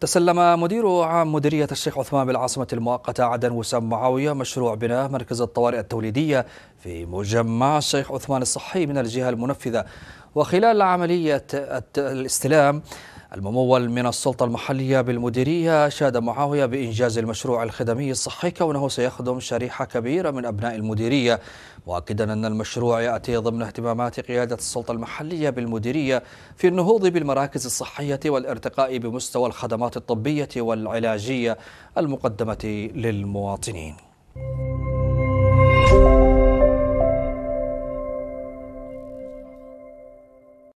تسلم مدير عام مديرية الشيخ عثمان بالعاصمة المؤقتة عدن وسام معاوية مشروع بناء مركز الطوارئ التوليدية في مجمع الشيخ عثمان الصحي من الجهة المنفذة وخلال عملية الاستلام الممول من السلطة المحلية بالمديرية أشاد معاوية بإنجاز المشروع الخدمي الصحي كونه سيخدم شريحة كبيرة من أبناء المديرية مؤكدا أن المشروع يأتي ضمن اهتمامات قيادة السلطة المحلية بالمديرية في النهوض بالمراكز الصحية والارتقاء بمستوى الخدمات الطبية والعلاجية المقدمة للمواطنين